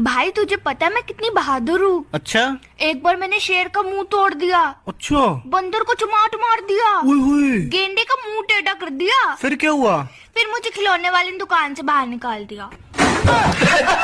भाई तुझे पता है मैं कितनी बहादुर हूँ अच्छा एक बार मैंने शेर का मुंह तोड़ दिया अच्छा बंदर को चुमाट मार दिया गेंडे का मुंह टेढ़ा कर दिया फिर क्या हुआ फिर मुझे खिलौने वाले ने दुकान से बाहर निकाल दिया